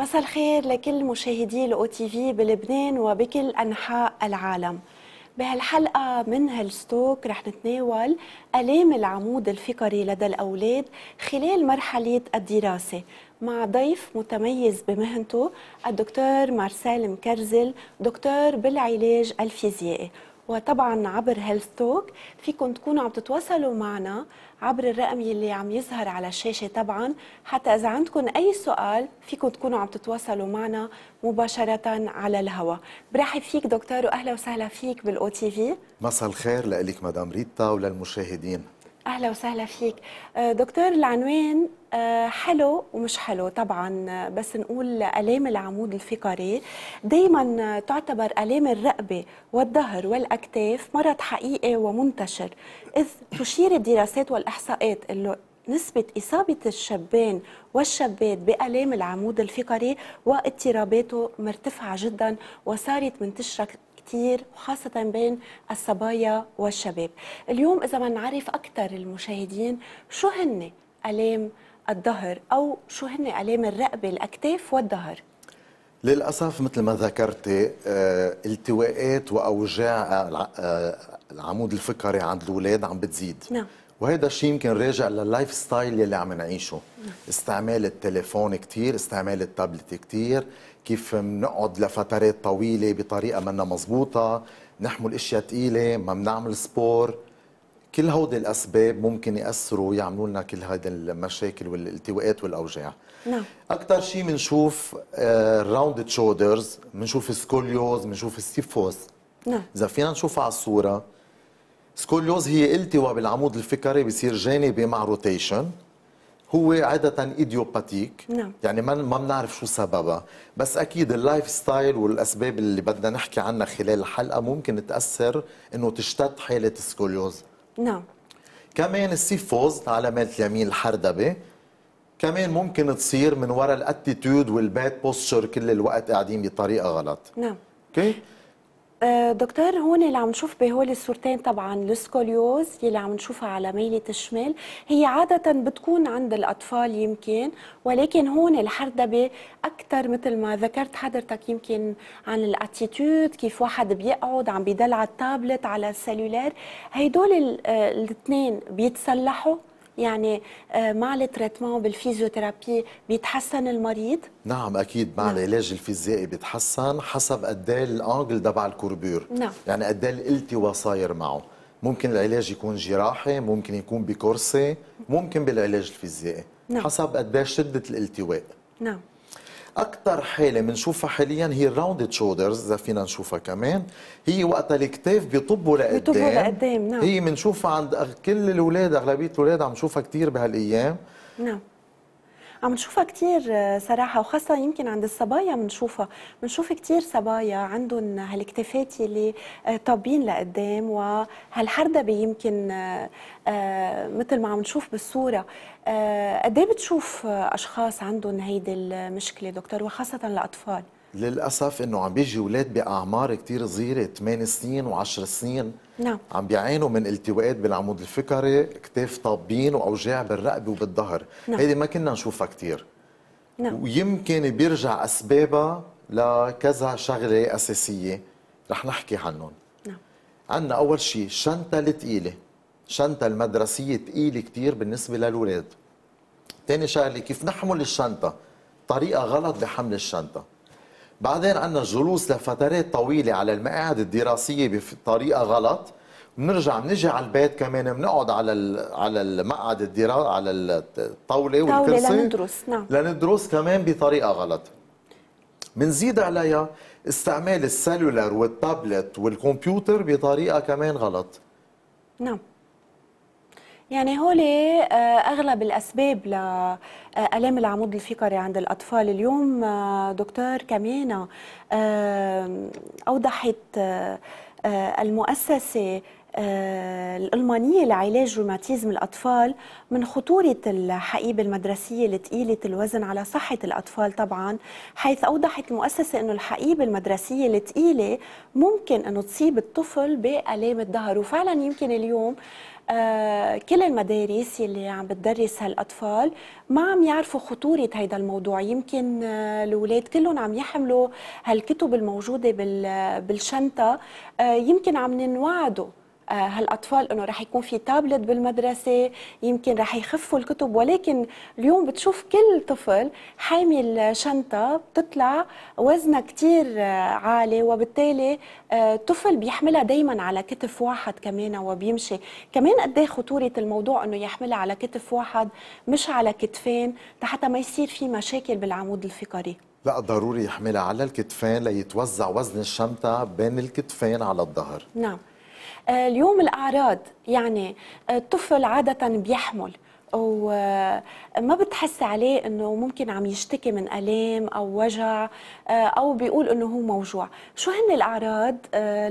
مساء الخير لكل مشاهدي الاو تي في بلبنان وبكل انحاء العالم بهالحلقة من هالستوك رح نتناول آلام العمود الفقري لدى الأولاد خلال مرحلة الدراسة مع ضيف متميز بمهنته الدكتور مارسيل مكرزل دكتور بالعلاج الفيزيائي وطبعا عبر هيلث توك فيكم تكونوا عم تتواصلوا معنا عبر الرقم يلي عم يظهر على الشاشه طبعا حتى اذا عندكم اي سؤال فيكم تكونوا عم تتواصلوا معنا مباشره على الهواء برحب فيك دكتور واهلا وسهلا فيك بالاو تي في مساء الخير لك مدام ريتا وللمشاهدين اهلا وسهلا فيك آه، دكتور العنوان آه، حلو ومش حلو طبعا بس نقول الام العمود الفقري دائما تعتبر الام الرقبه والظهر والاكتاف مرض حقيقي ومنتشر اذ تشير الدراسات والاحصاءات انه نسبة إصابة الشبان والشابات بألام العمود الفقري واضطراباته مرتفعة جدا وصارت منتشرة كثير وخاصة بين الصبايا والشباب اليوم إذا بنعرف أكثر المشاهدين شو هن ألام الظهر او شو هن الام الرقبه الاكتاف والظهر للاسف مثل ما ذكرتي آه، التواءات واوجاع آه، العمود الفقري عند الاولاد عم بتزيد نعم وهذا الشيء يمكن راجع لللايف ستايل اللي عم نعيشه نعم. استعمال التليفون كثير استعمال التابلت كثير كيف بنقعد لفترات طويله بطريقه منا مضبوطه نحمل اشياء ثقيله ما بنعمل سبور كل هودي الاسباب ممكن ياثروا ويعملوا لنا كل هيدي المشاكل والالتواءات والاوجاع نعم اكثر شيء بنشوف راوند شولدرز بنشوف السكوليوز بنشوف السيفوز نعم اذا فينا نشوفها على الصوره سكوليوز هي التواء بالعمود الفقري بصير جانبي مع روتيشن هو عادة ايديوباتيك نعم. يعني ما ما بنعرف شو سببها بس اكيد اللايف ستايل والاسباب اللي بدنا نحكي عنها خلال الحلقه ممكن تاثر انه تشتد حاله السكوليوز نعم كمان السيفوز علامات اليمين الحردبه كمان ممكن تصير من وراء الاتيتيود والباد بوستشر كل الوقت قاعدين بطريقه غلط نعم اوكي okay. آه، دكتور هون اللي عم نشوف بهول الصورتين طبعا السكوليوز اللي عم نشوفها على ميلة الشمال هي عادة بتكون عند الأطفال يمكن ولكن هون الحردبة أكثر مثل ما ذكرت حضرتك يمكن عن الاتيتود كيف واحد بيقعد عم بيدل على التابلت على السلولار هيدول آه، الاثنين بيتصلحوا يعني آه، مع التريتمون بالفيزيوثيرابي بيتحسن المريض نعم اكيد مع نعم. العلاج الفيزيائي بيتحسن حسب قد ايه الانجل تبع الكربور نعم. يعني قد ايه الالتواء صاير معه ممكن العلاج يكون جراحي ممكن يكون بكرسي ممكن بالعلاج الفيزيائي نعم. حسب قد ايه شده الالتواء نعم اكثر حاله بنشوفها حاليا هي الراوندد شولدرز اذا فينا نشوفها كمان هي وقت الكتاف بيطبوا لقدام بيطبوا لقدام نعم هي بنشوفها عند كل الاولاد اغلبيه الاولاد عم نشوفها كثير بهالايام نعم عم نشوفها كثير آه، صراحه وخاصه يمكن عند الصبايا بنشوفها بنشوف كثير صبايا عندهم هالاكتفات اللي آه، طابين لقدام وهالحردبه يمكن آه، مثل ما عم نشوف بالصوره قد إيه بتشوف اشخاص عندهم هيدي المشكله دكتور وخاصه الاطفال للاسف انه عم بيجي اولاد باعمار كثير صغيره 8 سنين و10 سنين نعم عم بيعانوا من التواءات بالعمود الفقري، كتاف طابين واوجاع بالرقبه وبالظهر، نعم. هيدي ما كنا نشوفها كثير نعم ويمكن بيرجع اسبابها لكذا شغله اساسيه رح نحكي عنهم نعم عندنا اول شيء شنطه الثقيله، الشنطه المدرسيه ثقيله كثير بالنسبه للاولاد. ثاني شغله كيف نحمل الشنطه، طريقه غلط لحمل الشنطه بعدين عندنا الجلوس لفترات طويله على المقاعد الدراسيه بطريقه غلط بنرجع بنجي على البيت كمان بنقعد على على المقعد الدراسي على الطاوله والكرسي لندرس نعم لندرس كمان بطريقه غلط بنزيد عليها استعمال السلولر والتابلت والكمبيوتر بطريقه كمان غلط نعم يعني هولي آه، اغلب الاسباب لالام آه، العمود الفقري عند الاطفال اليوم آه، دكتور كمان اوضحت المؤسسه الألمانية لعلاج روماتيزم الأطفال من خطورة الحقيبة المدرسية لتقيلة الوزن على صحة الأطفال طبعا حيث أوضحت المؤسسة أنه الحقيبة المدرسية التقيلة ممكن أنه تصيب الطفل بآلام الظهر وفعلا يمكن اليوم آه، كل المدارس اللي عم بتدرس هالاطفال ما عم يعرفوا خطوره هيدا الموضوع يمكن آه، الاولاد كلهم عم يحملوا هالكتب الموجوده بالشنطه آه، يمكن عم ننوعدوا آه، هالاطفال انه رح يكون في تابلت بالمدرسه يمكن رح يخفوا الكتب ولكن اليوم بتشوف كل طفل حامل شنطه بتطلع وزنها كثير آه، عالي وبالتالي آه، طفل بيحملها دائما على كتف واحد كمان وبيمشي كمان قد إيه خطوره الموضوع انه يحملها على كتف واحد مش على كتفين حتى ما يصير في مشاكل بالعمود الفقري لا ضروري يحملها على الكتفين ليتوزع وزن الشنطة بين الكتفين على الظهر نعم آه، اليوم الأعراض يعني آه، الطفل عادة بيحمل وما آه، بتحس عليه انه ممكن عم يشتكي من الام او وجع او بيقول انه هو موجوع شو هن الاعراض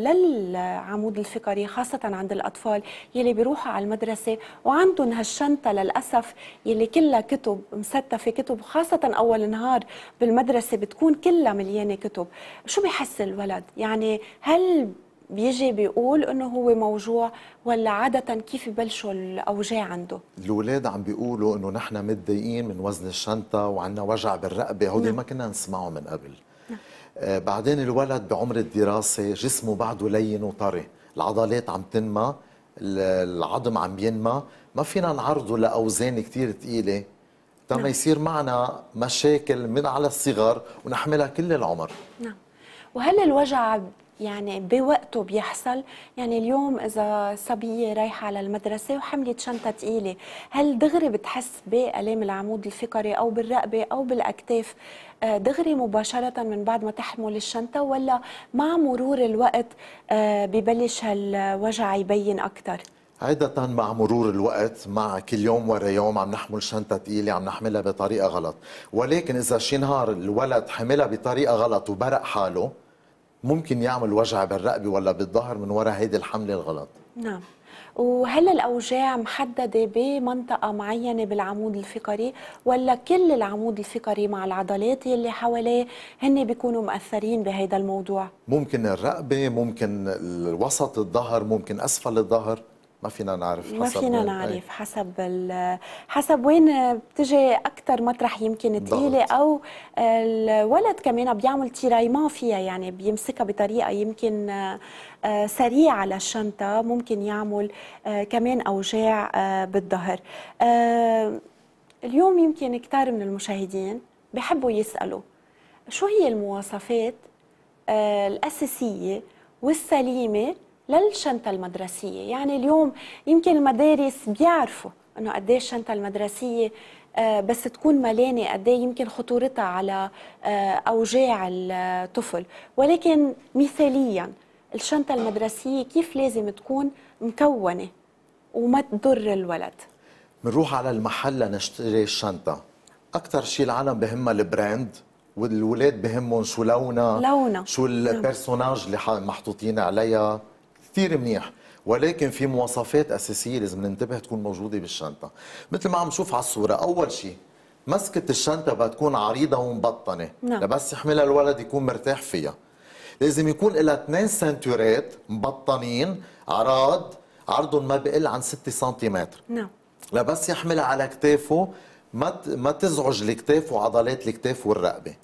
للعمود الفقري خاصه عند الاطفال يلي بيروحوا على المدرسه وعندهم هالشنطه للاسف يلي كلها كتب مستفه كتب خاصه اول نهار بالمدرسه بتكون كلها مليانه كتب شو بيحس الولد يعني هل بيجي بيقول انه هو موجوع ولا عاده كيف ببلشوا الاوجاع عنده الاولاد عم بيقولوا انه نحن متضايقين من وزن الشنطه وعندنا وجع بالرقبه هودي نعم. ما كنا نسمعه من قبل نعم. آه بعدين الولد بعمر الدراسه جسمه بعده لين وطري العضلات عم تنمى العظم عم بينمى ما فينا نعرضه لاوزان كثير ثقيله تما نعم. يصير معنا مشاكل من على الصغر ونحملها كل العمر نعم وهل الوجع يعني بوقته بيحصل يعني اليوم اذا صبيه رايحه على المدرسه وحملت شنطه ثقيله هل دغري بتحس بالام العمود الفقري او بالرقبه او بالاكتاف آه، دغري مباشره من بعد ما تحمل الشنطه ولا مع مرور الوقت آه، ببلش هالوجع يبين اكثر عادة مع مرور الوقت مع كل يوم ورا يوم عم نحمل شنطة ثقيلة عم نحملها بطريقة غلط ولكن إذا شي نهار الولد حملها بطريقة غلط وبرق حاله ممكن يعمل وجع بالرقبه ولا بالظهر من وراء هيدي الحمله الغلط نعم وهل الاوجاع محدده بمنطقه معينه بالعمود الفقري ولا كل العمود الفقري مع العضلات اللي حواليه هن بيكونوا مأثرين بهذا الموضوع ممكن الرقبه ممكن وسط الظهر ممكن اسفل الظهر ما فينا نعرف ما فينا نعرف أي. حسب حسب وين بتجي اكثر مطرح يمكن ثقيله او الولد كمان بيعمل تيرايمون فيها يعني بيمسكها بطريقه يمكن آه، سريعه للشنطه ممكن يعمل آه، كمان اوجاع آه، بالظهر اليوم يمكن كثير من المشاهدين بحبوا يسالوا شو هي المواصفات الاساسيه والسليمه للشنطة المدرسية يعني اليوم يمكن المدارس بيعرفوا أنه قدي إيه الشنطة المدرسية آه، بس تكون ملانة قد إيه يمكن خطورتها على آه، أوجاع الطفل ولكن مثاليا الشنطة المدرسية كيف لازم تكون مكونة وما تضر الولد بنروح على المحل لنشتري الشنطة أكثر شيء العالم بهمها البراند والولاد بهمهم شو لونها لونها شو البيرسوناج اللي محطوطين عليها كثير منيح ولكن في مواصفات اساسيه لازم ننتبه تكون موجوده بالشنطه مثل ما عم نشوف على الصوره اول شيء مسكه الشنطه بدها تكون عريضه ومبطنه نعم. لبس يحملها الولد يكون مرتاح فيها لازم يكون لها اثنين سنتورات مبطنين عراض عرضهم ما بقل عن 6 سنتيمتر نعم لبس يحملها على كتافه ما ما تزعج الكتاف وعضلات الكتاف والرقبه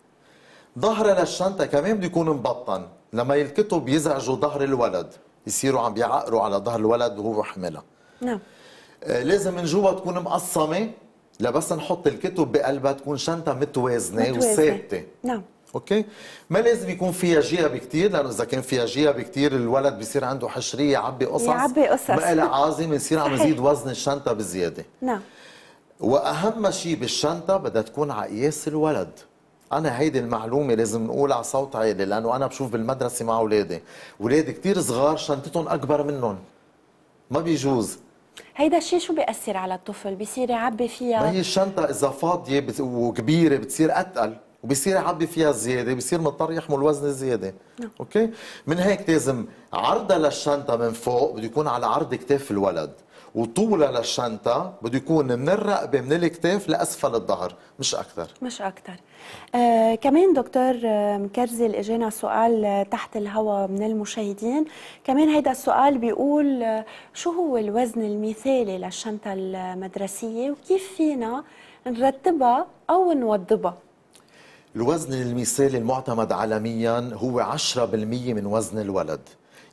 ظهرها للشنطه كمان بده يكون مبطن لما يلكته بيزعجوا ظهر الولد يصيروا عم بيعقروا على ظهر الولد وهو حملها نعم آه، لازم من جوا تكون مقسمه لبس نحط الكتب بقلبها تكون شنطه متوازنه وثابته نعم اوكي ما لازم يكون فيها جيب كثير لانه اذا كان فيها جيب كثير الولد بيصير عنده حشريه يعبي قصص يعبي قصص ما لها عازم بصير عم يزيد وزن الشنطه بزياده نعم واهم شيء بالشنطه بدها تكون على قياس الولد انا هيدي المعلومه لازم نقول على صوت عالي لانه انا بشوف بالمدرسه مع اولادي اولادي كثير صغار شنطتهم اكبر منهم ما بيجوز هيدا الشيء شو بيأثر على الطفل بيصير يعبي فيها ما هي الشنطه اذا فاضيه وكبيره بتصير اتقل وبصير يعبي فيها زياده بصير مضطر يحمل وزن زياده نعم. اوكي من هيك لازم عرضها للشنطه من فوق بده يكون على عرض كتاف الولد وطولها للشنطه بده يكون من الرقبه من الاكتاف لاسفل الظهر مش اكثر مش اكثر آه كمان دكتور آه، مكرزل اجانا سؤال آه، تحت الهواء من المشاهدين كمان هيدا السؤال بيقول آه، شو هو الوزن المثالي للشنطه المدرسيه وكيف فينا نرتبها او نوضبها الوزن المثالي المعتمد عالميا هو 10% من وزن الولد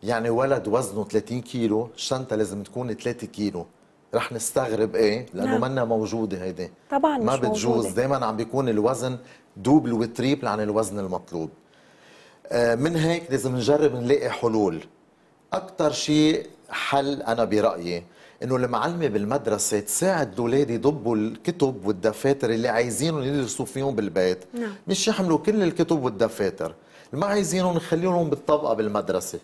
يعني ولد وزنه 30 كيلو الشنطه لازم تكون 3 كيلو رح نستغرب ايه لانه نعم. منا موجوده هيدي طبعا ما بتجوز دائما عم بيكون الوزن دوبل وتريبل عن الوزن المطلوب آه، من هيك لازم نجرب نلاقي حلول اكثر شيء حل انا برايي انه المعلمه بالمدرسه تساعد الاولاد يضبوا الكتب والدفاتر اللي عايزينهم يدرسوا فيهم بالبيت نعم. مش يحملوا كل الكتب والدفاتر ما عايزينهم نخليهم بالطبقه بالمدرسه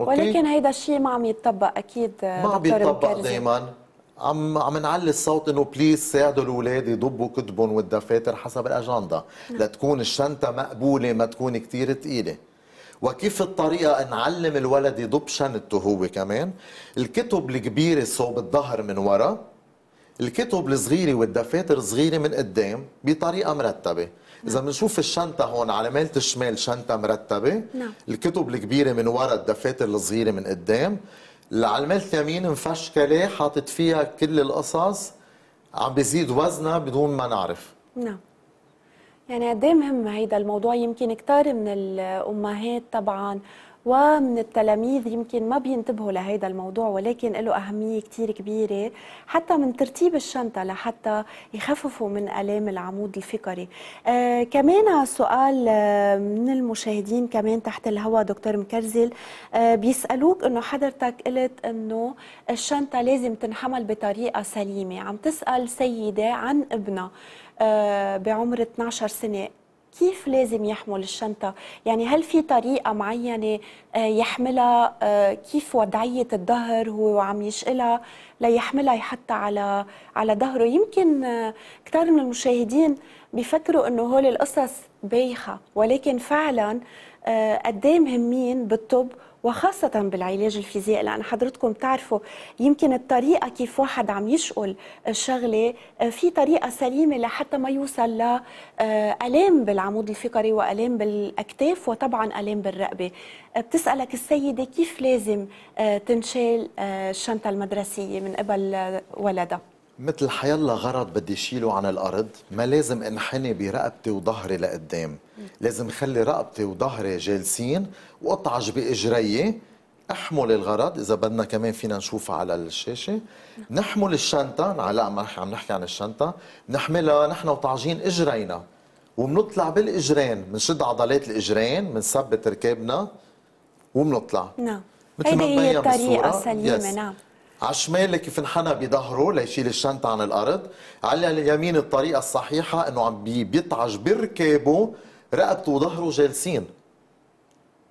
أوكي. ولكن هيدا الشيء ما عم يتطبق اكيد ما عم يتطبق دائما عم عم نعلي الصوت انه بليز ساعدوا الاولاد يضبوا كتبهم والدفاتر حسب الاجنده نعم. لتكون الشنطه مقبوله ما تكون كثير ثقيله وكيف الطريقة نعلم الولد يضب شنطته هو كمان الكتب الكبيرة صوب الظهر من ورا الكتب الصغيرة والدفاتر الصغيرة من قدام بطريقة مرتبة اذا بنشوف الشنطه هون على ماله الشمال شنطه مرتبه نعم. الكتب الكبيره من ورا الدفاتر الصغيره من قدام على ماله اليمين مفشكله حاطط فيها كل القصص عم بيزيد وزنها بدون ما نعرف نعم يعني قد إيه مهم هيدا الموضوع يمكن كتار من الامهات طبعا ومن التلاميذ يمكن ما بينتبهوا لهيدا الموضوع ولكن له أهمية كتير كبيرة حتى من ترتيب الشنطة لحتى يخففوا من ألام العمود الفقري آه كمان سؤال آه، من المشاهدين كمان تحت الهواء دكتور مكرزل آه بيسألوك أنه حضرتك قلت أنه الشنطة لازم تنحمل بطريقة سليمة عم تسأل سيدة عن ابنها آه، بعمر 12 سنة كيف لازم يحمل الشنطة يعني هل في طريقة معينة آه، يحملها آه، كيف وضعية الظهر هو وعم يشقلها ليحملها يحطها على على ظهره يمكن آه، كثير من المشاهدين بيفكروا انه هول القصص بايخة ولكن فعلا قد مهمين بالطب وخاصة بالعلاج الفيزيائي لأن حضرتكم تعرفوا يمكن الطريقة كيف واحد عم يشقل الشغلة آه، في طريقة سليمة لحتى ما يوصل لألام آه، بالعمود الفقري وألام بالأكتاف وطبعا ألام بالرقبة آه، بتسألك السيدة كيف لازم تنشال الشنطة المدرسية من قبل ولدها مثل حيلا غرض بدي شيله عن الارض ما لازم انحني برقبتي وظهري لقدام لازم خلي رقبتي وظهري جالسين واطعج باجري احمل الغرض اذا بدنا كمان فينا نشوفها على الشاشه نحمل الشنطه على نعم، ما عم نحكي عن الشنطه نحملها نحن وطعجين اجرينا وبنطلع بالاجرين بنشد عضلات الاجرين بنثبت ركابنا وبنطلع نعم هيدي هي الطريقه السليمه نعم عشمال كيف انحنى بظهره ليشيل الشنطة عن الأرض على اليمين الطريقة الصحيحة أنه عم بيطعج بركابه رقبته وظهره جالسين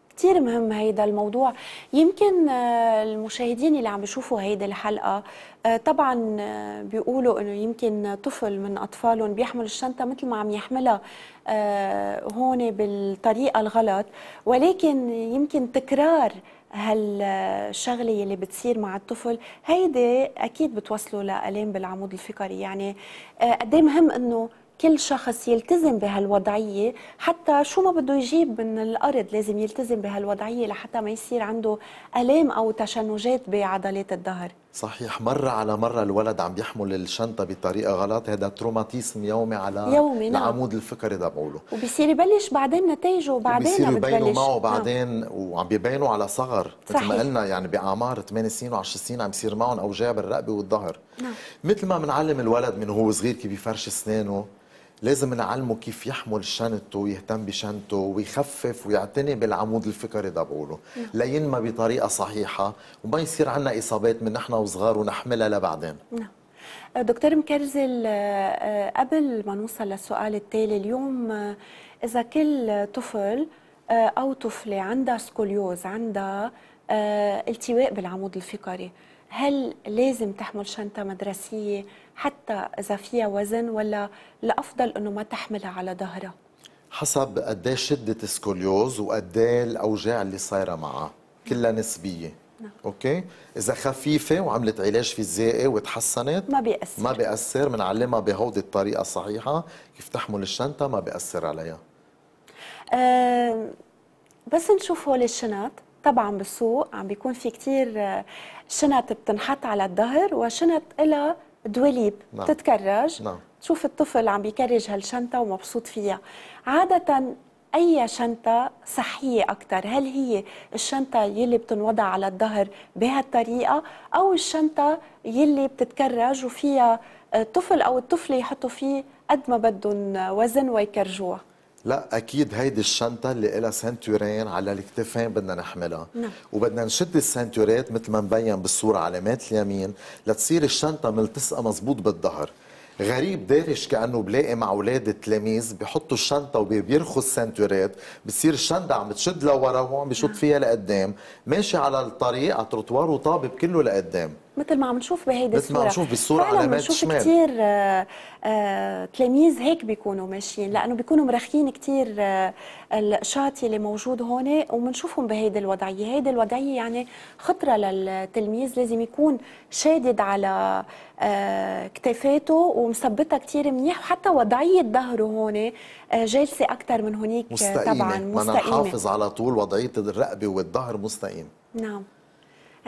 كتير مهم هيدا الموضوع يمكن آه، المشاهدين اللي عم بيشوفوا هيدي الحلقة آه، طبعا آه، بيقولوا انه يمكن طفل من اطفالهم بيحمل الشنطة مثل ما عم يحملها هون بالطريقة الغلط ولكن يمكن تكرار هالشغله اللي بتصير مع الطفل هيدي اكيد بتوصله لالام بالعمود الفقري يعني آه، قدي مهم انه كل شخص يلتزم بهالوضعية حتى شو ما بده يجيب من الأرض لازم يلتزم بهالوضعية لحتى ما يصير عنده ألام أو تشنجات بعضلات الظهر صحيح مرة على مرة الولد عم بيحمل الشنطة بطريقة غلط هذا تروماتيسم يومي على يومي نعم. العمود الفكري تبعوله وبصير يبلش بعدين نتائجه وبعدين بصير يبينوا معه نعم. بعدين نعم. وعم بيبينوا على صغر صحيح. مثل ما قلنا يعني بأعمار 8 سنين و10 سنين عم يصير معهم أوجاع بالرقبة والظهر نعم. مثل ما بنعلم الولد من هو صغير كيف يفرش أسنانه لازم نعلمه كيف يحمل شنطته ويهتم بشنطته ويخفف ويعتني بالعمود الفكري ده بقوله لينمى بطريقه صحيحه وما يصير عندنا اصابات من نحن وصغار ونحملها لبعدين نعم آه، دكتور مكرزل آه، آه، قبل ما نوصل للسؤال التالي اليوم اذا كل طفل او طفله عندها سكوليوز عندها التواء بالعمود الفقري هل لازم تحمل شنطة مدرسية حتى إذا فيها وزن ولا الأفضل أنه ما تحملها على ظهرها؟ حسب قد إيه شدة السكوليوز وقد إيه الأوجاع اللي صايرة معها كلها نعم. نسبية نعم. اوكي اذا خفيفه وعملت علاج فيزيائي وتحسنت ما بيأثر ما بيأثر بنعلمها بهودي الطريقه الصحيحه كيف تحمل الشنطه ما بيأثر عليها أه بس نشوف هول الشنط طبعا بالسوق عم بيكون في أه شنط بتنحط على الظهر وشنط لها دواليب نعم. بتتكرج نعم. تشوف الطفل عم بيكرج هالشنطه ومبسوط فيها عاده اي شنطه صحيه اكثر هل هي الشنطه يلي بتنوضع على الظهر بهالطريقه او الشنطه يلي بتتكرج وفيها الطفل آه، او الطفله يحطوا فيه قد ما بدهم آه، وزن ويكرجوها لا اكيد هيدي الشنطه اللي لها سنتورين على الكتفين بدنا نحملها نعم. وبدنا نشد السنتورات مثل ما مبين بالصوره علامات اليمين لتصير الشنطه ملتصقه مزبوط بالظهر غريب دارش كانه بلاقي مع اولاد التلاميذ بحطوا الشنطه وبيرخوا السنتورات بتصير الشنطه عم تشد لورا وعم بيشوط نعم. فيها لقدام ماشي على الطريق على التروتوار وطابب كله لقدام مثل ما عم نشوف بهيدي الصوره مثل ما عم نشوف بالصوره علامات شمال كثير آه، آه، تلاميذ هيك بيكونوا ماشيين لانه بيكونوا مرخيين كثير آه، الشاطي اللي موجود هون وبنشوفهم بهيدي الوضعيه، هيدي الوضعيه يعني خطره للتلميذ لازم يكون شادد على كتافاته ومثبتها كثير منيح وحتى وضعيه ظهره هون جالسه اكثر من هنيك مستقيمة. طبعا مستقيمه مستقيمه حافظ على طول وضعيه الرقبه والظهر مستقيم نعم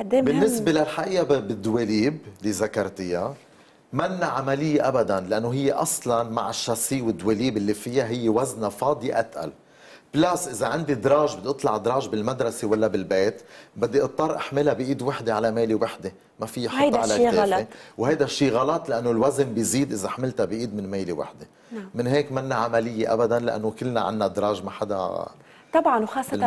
بالنسبه للحقيقه بالدواليب اللي ذكرتيها منا عملية أبدا لأنه هي أصلا مع الشاسي والدواليب اللي فيها هي وزنها فاضي أتقل بلاس إذا عندي دراج بدي أطلع دراج بالمدرسة ولا بالبيت بدي أضطر أحملها بإيد وحدة على مالي وحدة ما في حط على كتافي وهيدا الشيء غلط لأنه الوزن بيزيد إذا حملتها بإيد من مالي وحدة نعم. من هيك منا عملية أبدا لأنه كلنا عندنا دراج ما حدا طبعا وخاصة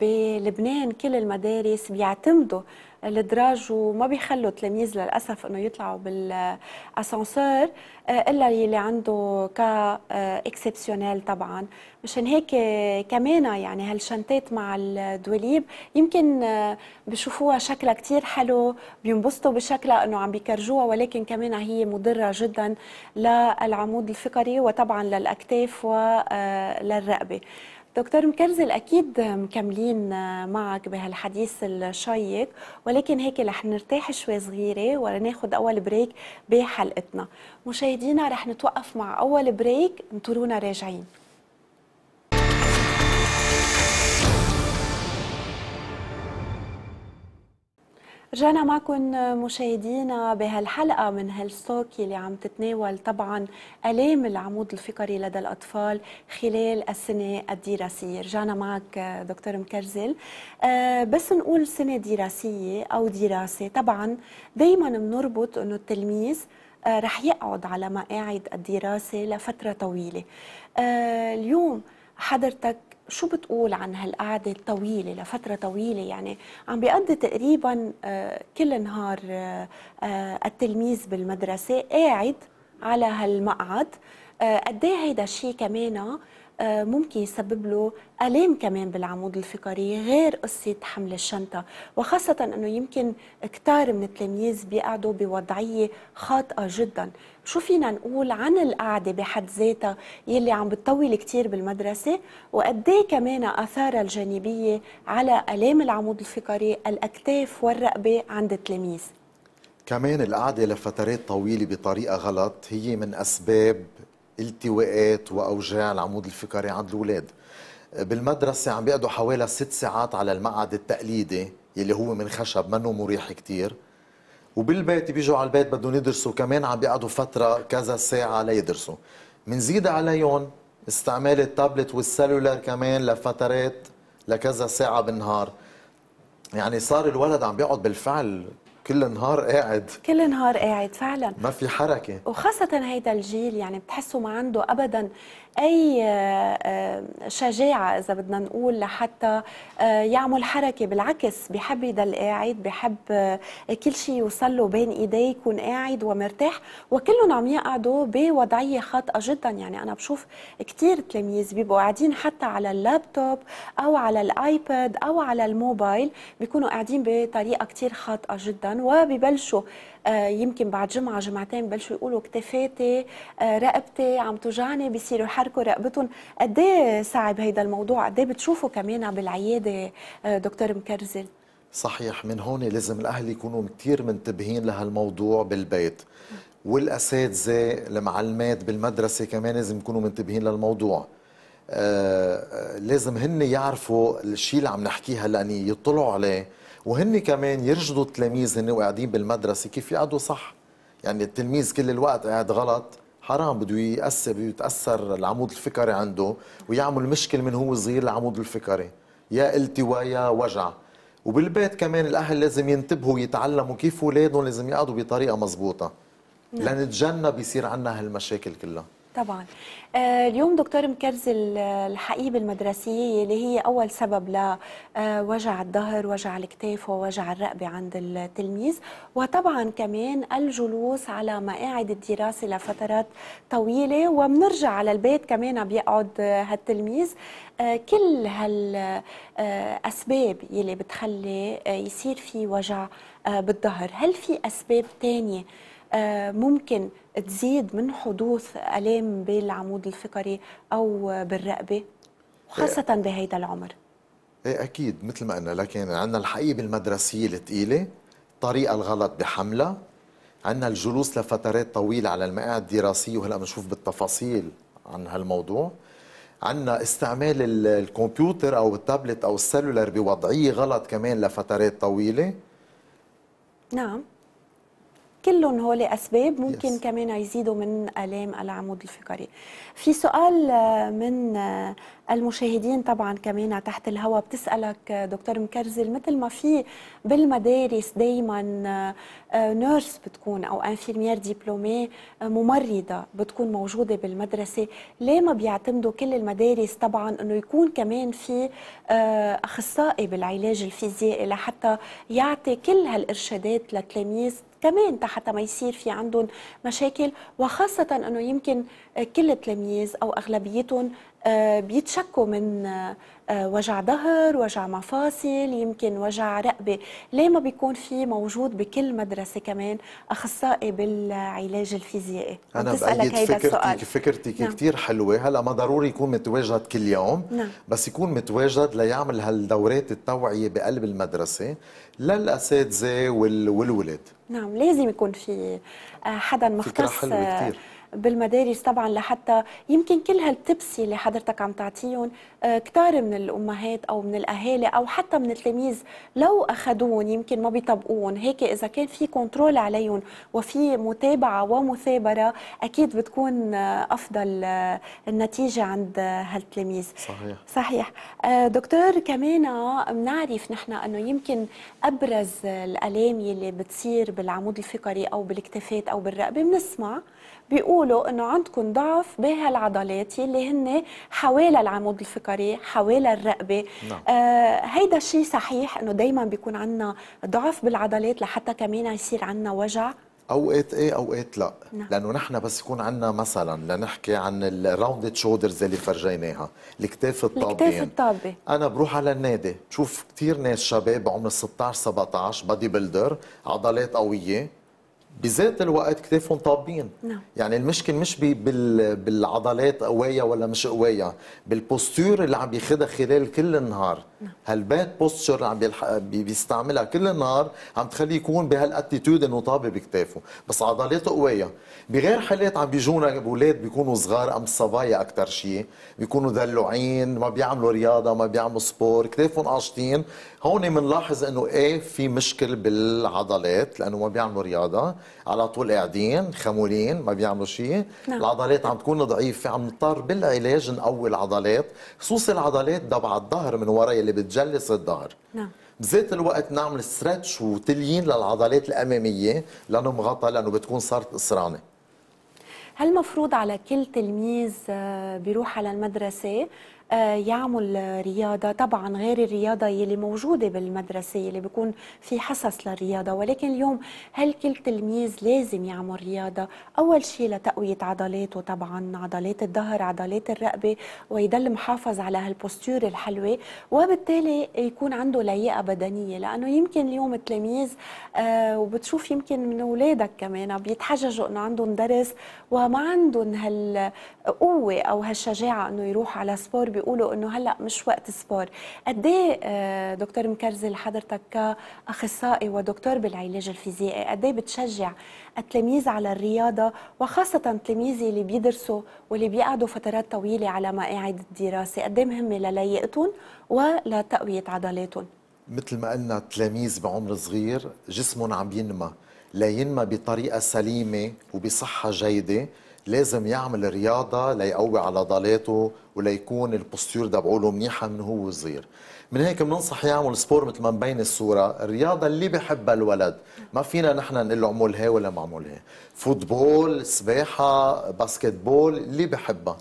بلبنان كل المدارس بيعتمدوا الدراج وما بيخلوا التلاميذ للأسف أنه يطلعوا بالأسانسور آه، إلا يلي عنده كا إكسبسيونيل آه، طبعا مشان هيك كمان يعني هالشنطات مع الدوليب يمكن آه، بشوفوها شكلها كتير حلو بينبسطوا بشكلها أنه عم بيكرجوها ولكن كمان هي مضرة جدا للعمود الفقري وطبعا للأكتاف وللرقبة دكتور مكرزل اكيد مكملين معك بهالحديث الشيق ولكن هيك رح نرتاح شوي صغيره ناخذ اول بريك بحلقتنا مشاهدينا رح نتوقف مع اول بريك انطرونا راجعين رجعنا معكم مشاهدينا بهالحلقة من هالسوك اللي عم تتناول طبعا ألام العمود الفقري لدى الأطفال خلال السنة الدراسية رجعنا معك دكتور مكرزل آه، بس نقول سنة دراسية أو دراسة طبعا دايما بنربط أنه التلميذ آه، رح يقعد على مقاعد الدراسة لفترة طويلة آه، اليوم حضرتك شو بتقول عن هالقعده الطويله لفتره طويله يعني عم بيقضي تقريبا آه، كل نهار آه، آه، التلميذ بالمدرسه قاعد على هالمقعد قد ايه هيدا الشيء كمان آه، ممكن يسبب له الام كمان بالعمود الفقري غير قصه حمل الشنطه وخاصه انه يمكن كتار من التلاميذ بيقعدوا بوضعيه خاطئه جدا شو فينا نقول عن القعده بحد ذاتها يلي عم بتطول كتير بالمدرسه وقد إيه كمان اثارها الجانبيه على الام العمود الفقري الاكتاف والرقبه عند التلاميذ كمان القعدة لفترات طويلة بطريقة غلط هي من أسباب التواءات واوجاع العمود الفقري عند الاولاد بالمدرسه عم بيقعدوا حوالي ست ساعات على المقعد التقليدي يلي هو من خشب منه مريح كتير وبالبيت بيجوا على البيت بدهم يدرسوا كمان عم بيقعدوا فتره كذا ساعه ليدرسوا منزيد عليهم استعمال التابلت والسلولار كمان لفترات لكذا ساعه بالنهار يعني صار الولد عم بيقعد بالفعل كل النهار قاعد كل النهار قاعد فعلا ما في حركه وخاصه هيدا الجيل يعني بتحسه ما عنده ابدا اي آه، شجاعه اذا بدنا نقول لحتى آه، يعمل حركه بالعكس بحب يضل قاعد بحب آه، كل شيء يوصل له بين ايديه يكون قاعد ومرتاح وكلهم عم يقعدوا بوضعيه خاطئه جدا يعني انا بشوف كثير تلاميذ بيبقوا قاعدين حتى على اللابتوب او على الايباد او على الموبايل بيكونوا قاعدين بطريقه كثير خاطئه جدا وببلشوا آه، يمكن بعد جمعه جمعتين بلشوا يقولوا كتفاتي آه، رقبتي عم توجعني بيصيروا يحركوا رقبتهم قد إيه صعب هيدا الموضوع قد إيه بتشوفوا كمان بالعياده آه، دكتور مكرزل صحيح من هون لازم الاهل يكونوا كثير منتبهين لهالموضوع بالبيت والاساتذه المعلمات بالمدرسه كمان لازم يكونوا منتبهين للموضوع آه لازم هن يعرفوا الشيء اللي عم نحكيه هلا يعني يطلعوا عليه وهن كمان يرشدوا التلاميذ هن قاعدين بالمدرسه كيف يقعدوا صح يعني التلميذ كل الوقت قاعد غلط حرام بده يأثر يتأثر العمود الفكري عنده ويعمل مشكل من هو صغير العمود الفكري يا التواء يا وجع وبالبيت كمان الأهل لازم ينتبهوا يتعلموا كيف أولادهم لازم يقعدوا بطريقة مزبوطة نعم. لنتجنب يصير عنا هالمشاكل كلها طبعا آه، اليوم دكتور مكرز الحقيبه المدرسية اللي هي أول سبب لوجع آه، الظهر وجع الكتاف ووجع الرقبة عند التلميذ وطبعا كمان الجلوس على مقاعد الدراسة لفترات طويلة وبنرجع على البيت كمان بيقعد آه، هالتلميذ كل هالأسباب يلي بتخلي يصير في وجع بالظهر هل في أسباب ثانيه آه، ممكن تزيد من حدوث الام بالعمود الفقري او بالرقبه وخاصه إيه. بهيدا العمر ايه اكيد مثل ما قلنا لكن عندنا الحقيبه المدرسيه الثقيله الطريقه الغلط بحملها عندنا الجلوس لفترات طويله على المقاعد الدراسيه وهلا بنشوف بالتفاصيل عن هالموضوع عندنا استعمال الكمبيوتر او التابلت او السلولر بوضعيه غلط كمان لفترات طويله نعم كلهم هول اسباب ممكن yes. كمان يزيدوا من الام العمود الفقري في سؤال آه، من آه، المشاهدين طبعا كمان تحت الهواء بتسالك آه، دكتور مكرزل مثل ما في بالمدارس دائما نيرس بتكون او انفيرمير ديبلومي ممرضه بتكون موجوده بالمدرسه ليه ما بيعتمدوا كل المدارس طبعا انه يكون كمان في اخصائي بالعلاج الفيزيائي لحتى يعطي كل هالارشادات للتلاميذ كمان حتى ما يصير في عندهم مشاكل وخاصة أنه يمكن كل التلاميذ أو أغلبيتهم آه، بيتشكوا من آه، آه، وجع ظهر وجع مفاصل يمكن وجع رقبة ليه ما بيكون في موجود بكل مدرسة كمان أخصائي بالعلاج الفيزيائي أنا بأيد فكرتك فكرتك نعم. كتير حلوة هلا ما ضروري يكون متواجد كل يوم نعم. بس يكون متواجد ليعمل هالدورات التوعية بقلب المدرسة للأساتذة والولاد نعم لازم يكون في آه، حدا مختص فكرة حلوة كتير. آه، بالمدارس طبعا لحتى يمكن كل هالتبس اللي حضرتك عم تعطيهم آه، كتار من الامهات او من الاهالي او حتى من التلاميذ لو اخذوهم يمكن ما بيطبقون هيك اذا كان في كنترول عليهم وفي متابعه ومثابره اكيد بتكون آه، افضل آه، النتيجه عند هالتلاميذ صحيح صحيح دكتور كمان بنعرف نحن انه يمكن ابرز الالام يلي بتصير بالعمود الفقري او بالاكتافات او بالرقبه بنسمع بيقولوا انه عندكم ضعف بهالعضلات يلي هن حوالي العمود الفقري حوالي الرقبه نعم. آه هيدا الشيء صحيح انه دائما بيكون عندنا ضعف بالعضلات لحتى كمان يصير عندنا وجع اوقات ايه اوقات لا نعم. لانه نحن بس يكون عندنا مثلا لنحكي عن الراوند شولدرز اللي فرجيناها الكتاف الطابي الكتاف الطابي انا بروح على النادي بشوف كثير ناس شباب عمر 16 17 بادي بيلدر عضلات قويه بذات الوقت كتافهم طابين نعم. يعني المشكل مش بالعضلات قويه ولا مش قويه بالبوستور اللي عم بيخدها خلال كل النهار نعم. هالباد بوستشر اللي عم بيستعملها كل النهار عم تخليه يكون بهالاتيتود انه طابه بكتافه بس عضلاته قويه بغير حالات عم بيجونا اولاد بيكونوا صغار ام صبايا اكثر شيء بيكونوا دلوعين ما بيعملوا رياضه ما بيعملوا سبور كتافهم قاشطين هون بنلاحظ انه ايه في مشكل بالعضلات لانه ما بيعملوا رياضه على طول قاعدين خمولين ما بيعملوا شيء نعم. العضلات عم تكون ضعيفه عم نضطر بالعلاج نقوي العضلات خصوصا العضلات تبع الظهر من ورا اللي بتجلس الظهر نعم بذات الوقت نعمل ستريتش وتليين للعضلات الاماميه لانه مغطى لانه بتكون صارت اسرانه هل مفروض على كل تلميذ آه، بيروح على المدرسة آه، يعمل رياضه طبعا غير الرياضه يلي موجوده بالمدرسه يلي بيكون في حصص للرياضه ولكن اليوم هل كل تلميذ لازم يعمل رياضه اول شيء لتقويه عضلاته طبعا عضلات الظهر عضلات الرقبه ويضل محافظ على هالبوستور الحلوه وبالتالي يكون عنده لياقه بدنيه لانه يمكن اليوم التلاميذ آه وبتشوف يمكن من اولادك كمان بيتحججوا انه عندهم درس وما عندهم هالقوه او هالشجاعه انه يروح على سبور بيقولوا انه هلا مش وقت سبور قد إيه، آه، دكتور مكرزل حضرتك كاخصائي ودكتور بالعلاج الفيزيائي قد إيه بتشجع التلاميذ على الرياضه وخاصه التلاميذ اللي بيدرسوا واللي بيقعدوا فترات طويله على مقاعد الدراسه قد إيه مهمه للايقتهم ولتقويه عضلاتهم مثل ما قلنا التلاميذ بعمر صغير جسمهم عم ينمى لينمى بطريقه سليمه وبصحه جيده لازم يعمل رياضه ليقوي عضلاته وليكون البوستير تبعوله منيحه من هو صغير من هيك بننصح يعمل سبور مثل ما مبين الصوره الرياضه اللي بحبها الولد ما فينا نحن نقول له اعمل هي ولا ما اعمل هي فوتبول سباحه باسكتبول اللي بحبها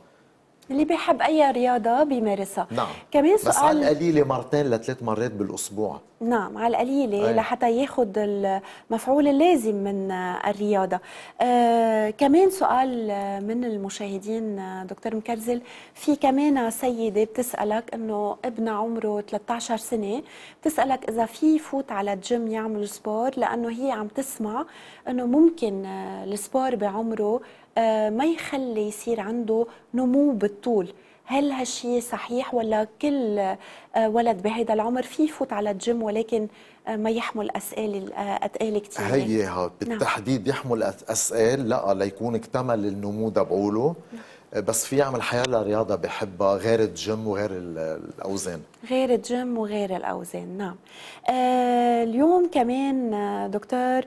اللي بيحب اي رياضه بيمارسها نعم كمان سؤال بس على القليله مرتين لثلاث مرات بالاسبوع نعم على القليله أيه. لحتى ياخذ المفعول اللازم من الرياضه آه كمان سؤال من المشاهدين دكتور مكرزل في كمان سيده بتسالك انه ابنها عمره 13 سنه بتسالك اذا في يفوت على الجيم يعمل سبور لانه هي عم تسمع انه ممكن آه، السبور بعمره آه، ما يخلي يصير عنده نمو بالطول هل هالشيء صحيح ولا كل آه، ولد بهيدا العمر في يفوت على الجيم ولكن آه، ما يحمل اسئله اتقال كثير هي يعني نعم. بالتحديد يحمل اسئال لا ليكون اكتمل النمو تبعوله نعم. بس في يعمل حياه رياضة بحبها غير الجيم وغير الأوزان غير الجيم وغير الأوزان نعم اليوم كمان دكتور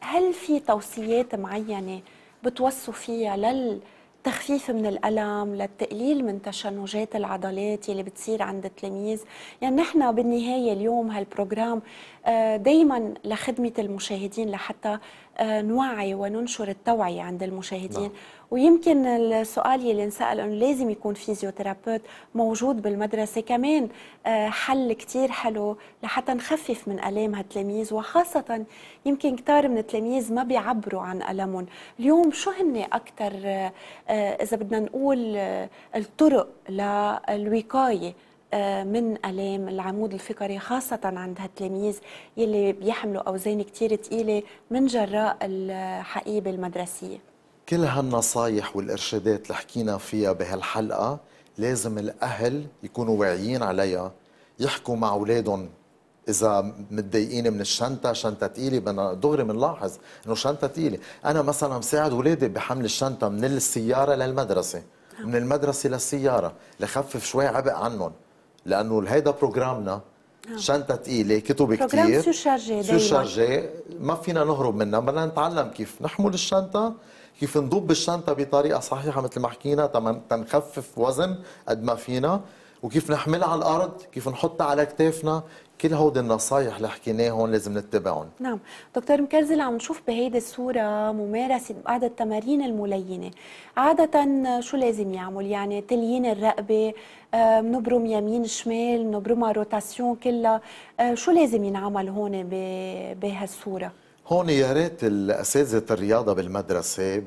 هل في توصيات معينه بتوصوا فيها للتخفيف من الألم للتقليل من تشنجات العضلات يلي بتصير عند التلاميذ يعني نحن بالنهاية اليوم هالبروجرام آه، دايما لخدمة المشاهدين لحتى آه، نوعي وننشر التوعية عند المشاهدين نعم. ويمكن السؤال اللي انسأل أنه لازم يكون فيزيوثيرابيوت موجود بالمدرسة كمان آه، حل كتير حلو لحتى نخفف من ألام هالتلاميذ وخاصة يمكن كتار من التلاميذ ما بيعبروا عن ألمهم اليوم شو هن أكثر إذا بدنا نقول الطرق للوقاية آه، من الام العمود الفقري خاصه عند هالتلاميذ يلي بيحملوا اوزان كثير ثقيله من جراء الحقيبه المدرسيه كل هالنصايح والارشادات اللي حكينا فيها بهالحلقه لازم الاهل يكونوا واعيين عليها يحكوا مع اولادهم اذا متضايقين من الشنطه شنطه ثقيله بدنا دغري بنلاحظ انه شنطه ثقيله انا مثلا مساعد اولادي بحمل الشنطه من السياره للمدرسه من المدرسه للسياره لخفف شوي عبء عنهم لانه هيدا بروجرامنا آه. شنطه ثقيله كتب كثير سو شارجي ما فينا نهرب منها بدنا نتعلم كيف نحمل الشنطه كيف نضب الشنطه بطريقه صحيحه مثل ما حكينا تنخفف وزن قد ما فينا وكيف نحملها على الارض كيف نحطها على كتافنا كل هودي النصايح اللي حكيناهم لازم نتبعهم نعم دكتور مكرزل عم نشوف بهيدي الصورة ممارسة بعض التمارين الملينة عادة شو لازم يعمل يعني تليين الرقبة بنبرم آه، يمين شمال بنبرمها روتاسيون كلها آه، شو لازم ينعمل هون بهالصورة هون يا ريت الاساتذه الرياضه بالمدرسه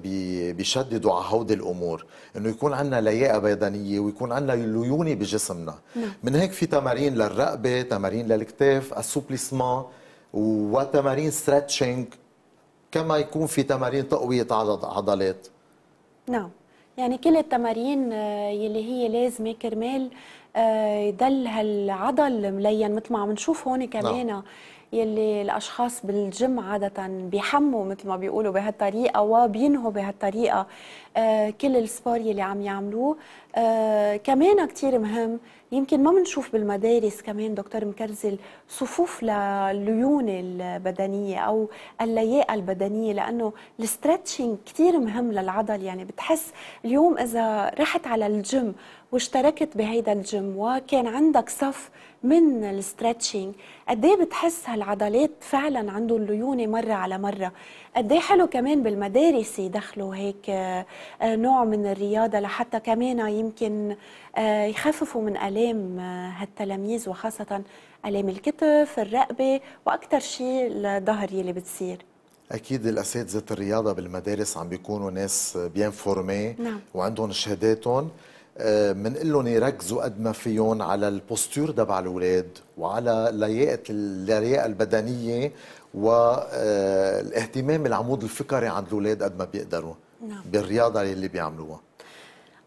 بيشددوا على هودي الامور انه يكون عندنا لياقه بدنيه ويكون عندنا ليونه بجسمنا نعم. من هيك في تمارين للرقبه تمارين للكتف السوبليسمون وتمارين ستريتشنج كما يكون في تمارين تقويه عضلات نعم يعني كل التمارين آه، يلي هي لازمه كرمال آه، يضل هالعضل ملين مثل ما عم نشوف هون نعم. كمان نعم. يلي الاشخاص بالجيم عاده بيحموا مثل ما بيقولوا بهالطريقه وبينهوا بهالطريقه آه، كل السبور يلي عم يعملوه آه، كمان كثير مهم يمكن ما بنشوف بالمدارس كمان دكتور مكرزل صفوف لليونه البدنيه او اللياقه البدنيه لانه الاسترتشنج كثير مهم للعضل يعني بتحس اليوم اذا رحت على الجيم واشتركت بهيدا الجيم وكان عندك صف من الستريتشنج قد ايه بتحس هالعضلات فعلا عنده الليونه مره على مره قد ايه حلو كمان بالمدارس يدخلوا هيك آه، نوع من الرياضه لحتى كمان يمكن آه، يخففوا من الام آه، هالتلاميذ وخاصه الام الكتف الرقبه واكثر شيء الظهر يلي بتصير اكيد الاساتذه الرياضه بالمدارس عم بيكونوا ناس بيان فورمي نعم. وعندهم شهاداتهم بنقول آه، لهم يركزوا قد ما فيهم على البوستور تبع الاولاد وعلى لياقه اللياقه البدنيه والاهتمام آه، العمود الفقري عند الاولاد قد ما بيقدروا نعم. بالرياضه اللي بيعملوها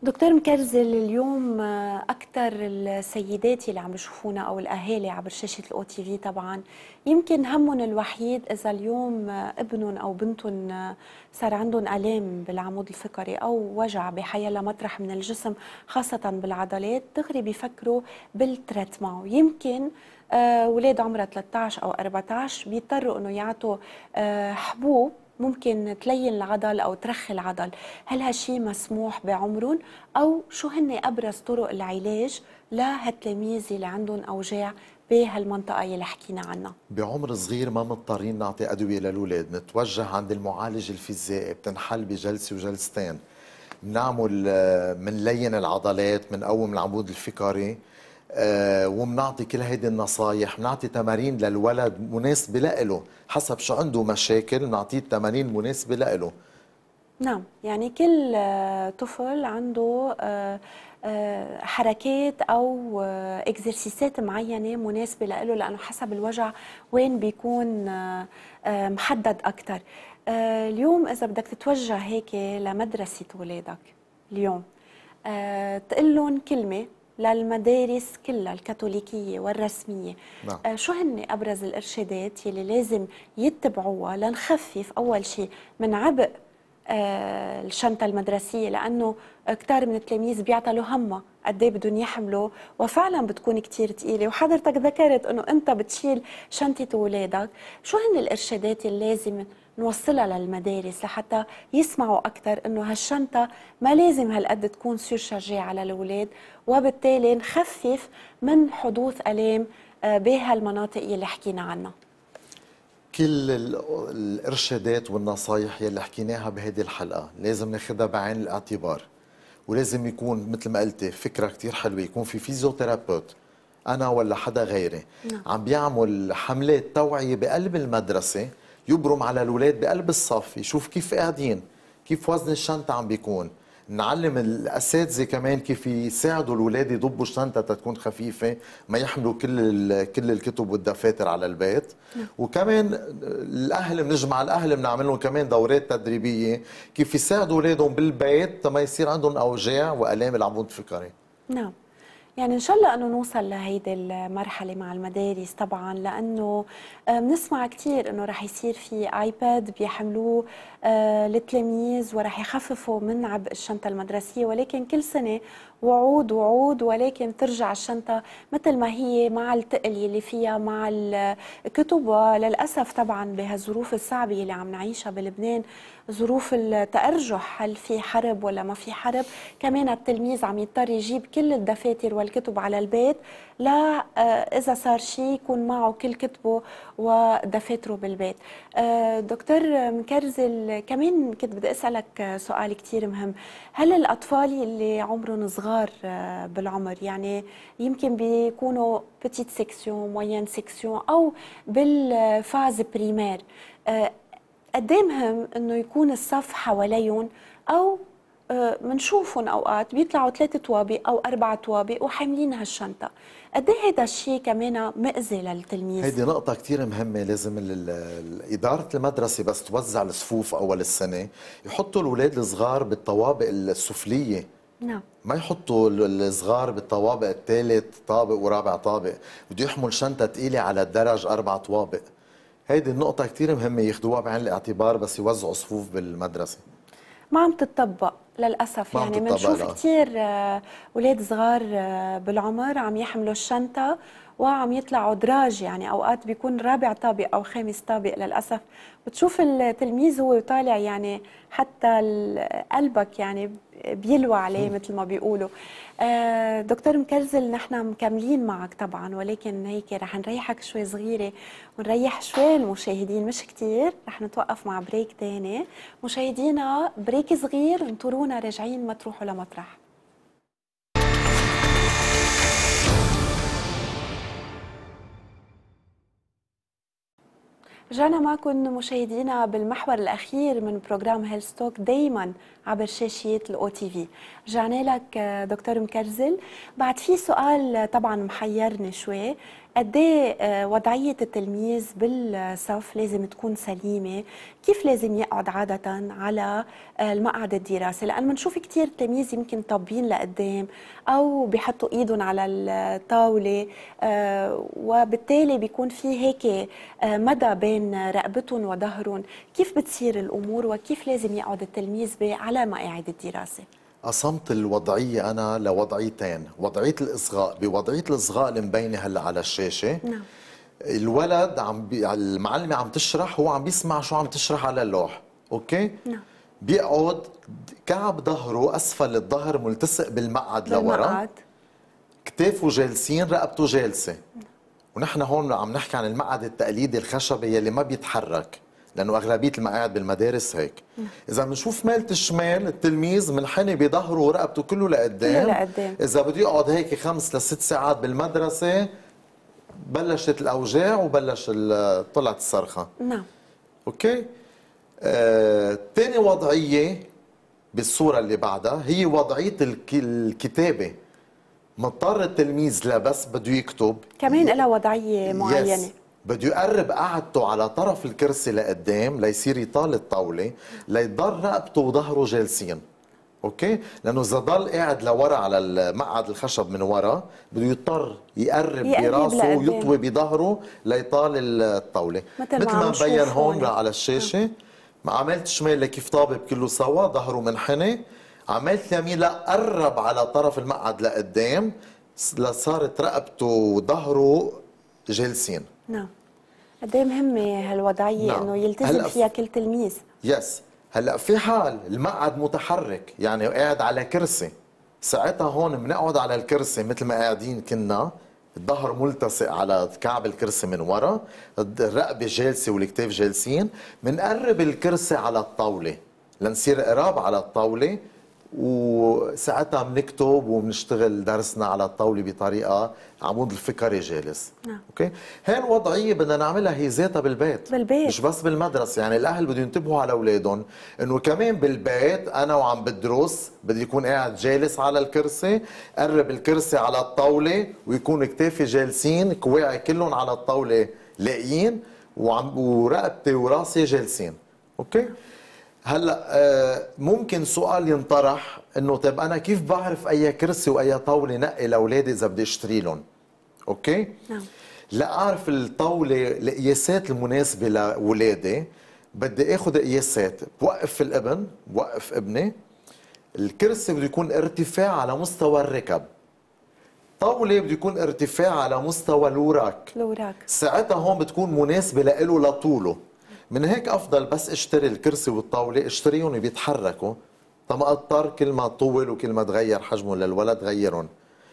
دكتور مكرزل اليوم اكثر السيدات اللي عم يشوفونا او الاهالي عبر شاشه الاو تي في طبعا يمكن همهم الوحيد اذا اليوم ابنهم او بنتهم صار عندهم الام بالعمود الفقري او وجع بحيلا مطرح من الجسم خاصه بالعضلات دغري بيفكروا بالتريتمون يمكن اولاد آه، عمرها 13 او 14 بيضطروا انه يعطوا آه، حبوب ممكن تلين العضل او ترخي العضل هل هالشيء مسموح بعمرهم او شو هن ابرز طرق العلاج لهالتلاميذ اللي عندهم اوجاع بهالمنطقه اللي حكينا عنها بعمر صغير ما مضطرين نعطي ادويه للاولاد نتوجه عند المعالج الفيزيائي بتنحل بجلسه وجلستين بنعمل آه، بنلين العضلات بنقوم العمود الفقري آه، وبنعطي كل هيدي النصايح بنعطي تمارين للولد مناسبة لإله حسب شو عنده مشاكل بنعطيه التمارين مناسبة لإله نعم يعني كل آه، طفل عنده آه، حركات او اكزرسيسات معينه مناسبه له لانه حسب الوجع وين بيكون محدد اكثر اليوم اذا بدك تتوجه هيك لمدرسه اولادك اليوم تقول لهم كلمه للمدارس كلها الكاثوليكية والرسمية نعم. آه، شو هن أبرز الإرشادات يلي لازم يتبعوها لنخفف أول شيء من عبء آه، الشنطة المدرسية لأنه كتار من التلاميذ بيعطلوا همها قد ايه بدهم يحملوا وفعلا بتكون كثير ثقيله وحضرتك ذكرت انه انت بتشيل شنطه اولادك شو هن الارشادات اللي لازم نوصلها للمدارس لحتى يسمعوا اكثر انه هالشنطه ما لازم هالقد تكون شجاعه على الاولاد وبالتالي نخفف من حدوث الام آه، بهالمناطق يلي حكينا عنها كل الارشادات والنصايح يلي حكيناها بهذه الحلقه لازم ناخذها بعين الاعتبار ولازم يكون مثل ما قلتي فكره كثير حلوه يكون في فيزيوثيرابوت انا ولا حدا غيري نعم. عم بيعمل حملات توعيه بقلب المدرسه يبرم على الاولاد بقلب الصف يشوف كيف قاعدين كيف وزن الشنطه عم بيكون نعلم الاساتذه كمان كيف يساعدوا الاولاد يضبوا الشنطه تتكون خفيفه ما يحملوا كل كل الكتب والدفاتر على البيت نعم. وكمان الاهل بنجمع الاهل بنعمل لهم كمان دورات تدريبيه كيف يساعدوا اولادهم بالبيت ما يصير عندهم اوجاع والام العمود الفقري نعم يعني ان شاء الله انه نوصل لهيدي المرحله مع المدارس طبعا لانه آه، بنسمع كثير انه رح يصير في ايباد بيحملوه آه، للتلاميذ ورح يخففوا من عبء الشنطه المدرسيه ولكن كل سنه وعود وعود ولكن ترجع الشنطه مثل ما هي مع التقل اللي فيها مع الكتب وللاسف طبعا بهالظروف الصعبه اللي عم نعيشها بلبنان ظروف التأرجح هل في حرب ولا ما في حرب كمان التلميذ عم يضطر يجيب كل الدفاتر والكتب على البيت لا آه، إذا صار شيء يكون معه كل كتبه ودفاتره بالبيت آه، دكتور مكرزل كمان كنت بدي أسألك سؤال كثير مهم هل الأطفال اللي عمرهم صغار صغار آه، بالعمر يعني يمكن بيكونوا بتيت سيكسيون موين سيكسيون او بالفاز بريمير قدامهم مهم انه يكون الصف حواليهم او بنشوفهم آه، اوقات بيطلعوا ثلاثة طوابق او اربع طوابق وحاملين هالشنطه قد ايه هذا الشيء كمان مأذي للتلميذ هيدي نقطه كثير مهمه لازم اداره المدرسه بس توزع الصفوف اول السنه يحطوا الاولاد الصغار بالطوابق السفليه نعم ما يحطوا الصغار بالطوابق الثالث طابق ورابع طابق بده يحمل شنطه ثقيله على الدرج اربع طوابق هيدي النقطه كثير مهمه ياخذوها بعين الاعتبار بس يوزعوا صفوف بالمدرسه ما عم تتطبق للاسف يعني بنشوف كثير اولاد آه، صغار آه، بالعمر عم يحملوا الشنطه وعم يطلعوا دراج يعني اوقات بيكون رابع طابق او خامس طابق للاسف بتشوف التلميذ هو طالع يعني حتى قلبك يعني بيلوى عليه مثل ما بيقولوا آه، دكتور مكرزل نحن مكملين معك طبعا ولكن هيك رح نريحك شوي صغيره ونريح شوي المشاهدين مش كثير رح نتوقف مع بريك تاني مشاهدينا بريك صغير انطرونا راجعين ما تروحوا لمطرح رجعنا معكم مشاهدينا بالمحور الاخير من بروجرام هيلث توك دائما عبر شاشه الاو تي في رجعنا لك دكتور مكرزل بعد في سؤال طبعا محيرني شوي قد إيه، آه، وضعيه التلميذ بالصف لازم تكون سليمه كيف لازم يقعد عاده على آه، المقعد الدراسي لان بنشوف كثير تلاميذ يمكن طابين لقدام او بيحطوا ايدهم على الطاوله آه، وبالتالي بيكون في هيك مدى بين رقبتهم وظهرهم كيف بتصير الامور وكيف لازم يقعد التلميذ على مقاعد الدراسه قسمت الوضعية أنا لوضعيتين وضعية الإصغاء بوضعية الإصغاء اللي مبينة هلأ على الشاشة نعم الولد عم بي... المعلمة عم تشرح هو عم بيسمع شو عم تشرح على اللوح أوكي؟ نعم بيقعد كعب ظهره أسفل الظهر ملتصق بالمقعد, لورا كتافه جالسين رقبته جالسة نعم. ونحن هون عم نحكي عن المقعد التقليدي الخشبي يلي ما بيتحرك لانه اغلبيه المقاعد بالمدارس هيك اذا بنشوف ماله الشمال التلميذ منحني بظهره ورقبته كله لقدام كله لقدام اذا بده يقعد هيك خمس لست ساعات بالمدرسه بلشت الاوجاع وبلش طلعت الصرخه نعم اوكي آه، تاني وضعيه بالصوره اللي بعدها هي وضعيه الكتابه مضطر التلميذ لا بس بده يكتب كمان لها وضعيه معينه يس. بده يقرب قعدته على طرف الكرسي لقدام ليصير يطال الطاوله ليضل رقبته وظهره جالسين اوكي لانه اذا ضل قاعد لورا على المقعد الخشب من ورا بده يضطر يقرب براسه ويطوي بظهره ليطال الطاوله مثل, ما مبين هون على الشاشه آه. عملت شمال كيف طابب كله سوا ظهره منحني عملت يمين لا قرب على طرف المقعد لقدام لصارت رقبته وظهره جالسين نعم قد ايه مهمه هالوضعيه نعم. انه يلتزم هلأ فيها كل تلميذ يس هلا في حال المقعد متحرك يعني قاعد على كرسي ساعتها هون بنقعد على الكرسي مثل ما قاعدين كنا الظهر ملتصق على كعب الكرسي من ورا الرقبه جالسه والكتاف جالسين بنقرب الكرسي على الطاوله لنصير قراب على الطاوله وساعتها بنكتب وبنشتغل درسنا على الطاوله بطريقه العمود الفكري جالس نعم اوكي هاي الوضعيه بدنا نعملها هي ذاتها بالبيت بالبيت مش بس بالمدرسه يعني الاهل بدهم ينتبهوا على اولادهم انه كمان بالبيت انا وعم بدرس بدي يكون قاعد جالس على الكرسي قرب الكرسي على الطاوله ويكون كتافي جالسين كواعي كلهم على الطاوله لاقيين وعم ورقبتي وراسي جالسين اوكي هلا آه، ممكن سؤال ينطرح انه طيب انا كيف بعرف اي كرسي واي طاوله نقي لاولادي اذا بدي اشتري لهم اوكي نعم لا اعرف الطاوله القياسات المناسبه لاولادي بدي اخذ قياسات بوقف الابن بوقف ابني الكرسي بده يكون ارتفاع على مستوى الركب طاولة بده يكون ارتفاع على مستوى الوراك الوراك ساعتها هون بتكون مناسبة لإله لطوله من هيك افضل بس اشتري الكرسي والطاوله اشتريهم بيتحركوا طب اضطر كل ما طول وكل ما تغير حجمهم للولد غيرهم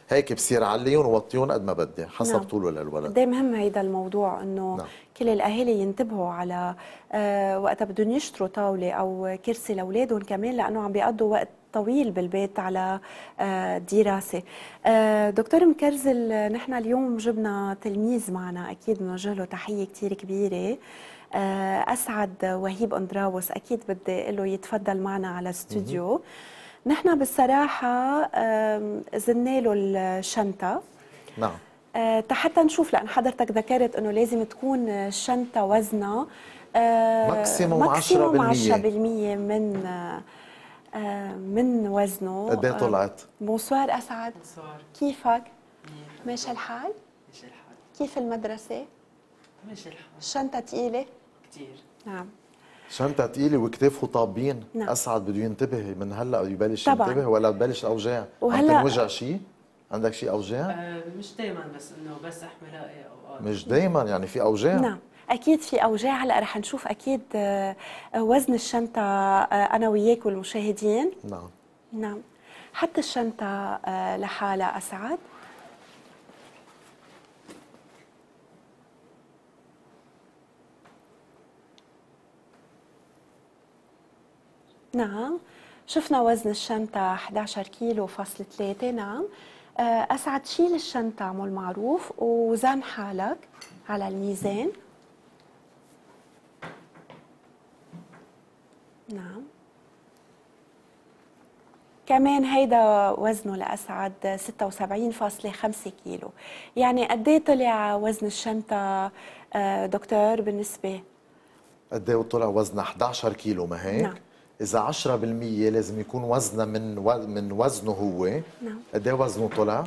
هيك بصير عليهم ووطيهم قد ما بدي حسب نعم. طوله للولد قد إيه مهم هيدا الموضوع انه نعم. كل الاهالي ينتبهوا على آه، وقتها بدهم يشتروا طاوله او كرسي لاولادهم كمان لانه عم بيقضوا وقت طويل بالبيت على آه، دراسه آه، دكتور مكرزل نحن اليوم جبنا تلميذ معنا اكيد بنوجه له تحيه كثير كبيره آه، اسعد وهيب اندراوس اكيد بدي له يتفضل معنا على الاستوديو نحن بالصراحه زلنا له الشنطه نعم آه، حتى نشوف لان حضرتك ذكرت انه لازم تكون الشنطه وزنها آه، ماكسيموم 10% من من وزنه قد ايه طلعت؟ بونسوار اسعد بونسوار كيفك؟ ماشي الحال؟ ماشي الحال كيف المدرسة؟ ماشي الحال الشنطة تقيلة؟ كتير نعم شنطة تقيلة وكتافه طابين نعم. أسعد بده ينتبه من هلا يبلش طبعا. ينتبه ولا تبلش الأوجاع وهلا وجع شيء؟ عندك شيء أوجاع؟ أه مش دايما بس إنه بس احمل أوقات مش دايما يعني في أوجاع؟ نعم اكيد في اوجاع هلا رح نشوف اكيد آه، وزن الشنطه آه، انا وياك والمشاهدين نعم نعم حتى الشنطه آه، لحالها اسعد نعم شفنا وزن الشنطة 11 كيلو فاصل 3 نعم آه، أسعد شيل الشنطة مو المعروف وزن حالك على الميزان نعم كمان هيدا وزنه لأسعد 76.5 كيلو يعني قديه طلع وزن الشنطة آه، دكتور بالنسبة قديه طلع وزنها 11 كيلو ما هيك؟ نعم اذا 10% لازم يكون وزنه من من وزنه هو نعم قد ايه وزنه طلع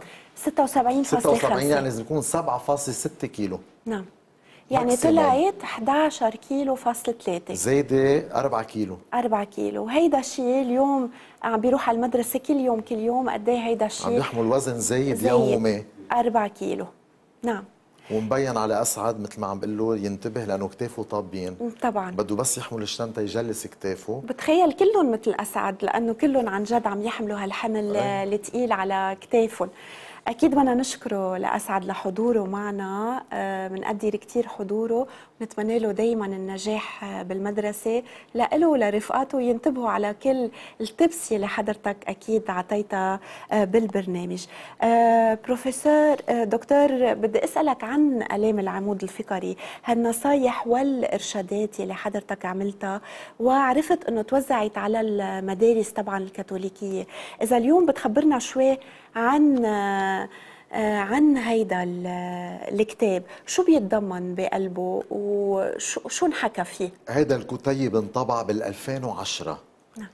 76.5 76 يعني لازم يكون 7.6 كيلو نعم يعني طلعت 11 كيلو فاصل 3 زايدة 4 كيلو 4 كيلو وهيدا الشيء اليوم عم بيروح على المدرسة كل يوم كل يوم قد ايه هيدا الشيء عم يحمل وزن زايد يومي 4 كيلو نعم ومبين على اسعد مثل ما عم بقول له ينتبه لانه كتافه طابين طبعا بده بس يحمل الشنطه يجلس كتافه بتخيل كلهم مثل اسعد لانه كلهم عن جد عم يحملوا هالحمل آه، الثقيل على كتافهم اكيد بدنا نشكره لاسعد لحضوره معنا آه، بنقدر كثير حضوره ونتمنى له دائما النجاح آه، بالمدرسه لإله ولرفقاته ينتبهوا على كل التبس اللي حضرتك اكيد عطيتها آه، بالبرنامج بروفيسور دكتور بدي اسالك عن الام العمود الفقري هالنصايح والارشادات اللي حضرتك عملتها وعرفت انه توزعت على المدارس طبعا الكاثوليكيه اذا اليوم بتخبرنا شوي عن آه، عن هيدا الكتاب شو بيتضمن بقلبه وشو انحكى فيه هيدا الكتيب انطبع بال2010 نعم.